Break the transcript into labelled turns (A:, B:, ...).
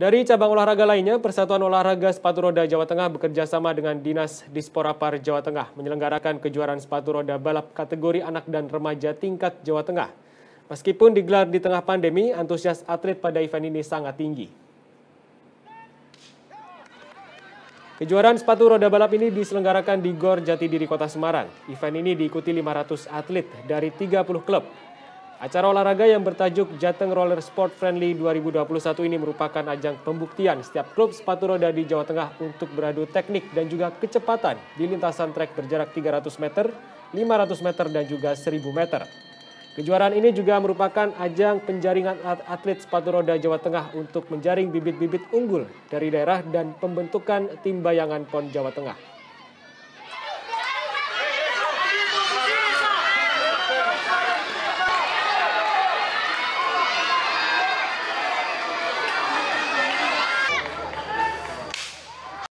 A: Dari cabang olahraga lainnya, Persatuan Olahraga Sepatu Roda Jawa Tengah bekerja sama dengan Dinas Disporapar Jawa Tengah menyelenggarakan kejuaraan sepatu roda balap kategori anak dan remaja tingkat Jawa Tengah. Meskipun digelar di tengah pandemi, antusias atlet pada event ini sangat tinggi. Kejuaraan sepatu roda balap ini diselenggarakan di Gor Jatidiri Kota Semarang. Event ini diikuti 500 atlet dari 30 klub Acara olahraga yang bertajuk Jateng Roller Sport Friendly 2021 ini merupakan ajang pembuktian setiap klub sepatu roda di Jawa Tengah untuk beradu teknik dan juga kecepatan di lintasan trek berjarak 300 meter, 500 meter, dan juga 1000 meter. Kejuaraan ini juga merupakan ajang penjaringan atlet sepatu roda Jawa Tengah untuk menjaring bibit-bibit unggul dari daerah dan pembentukan tim bayangan PON Jawa Tengah.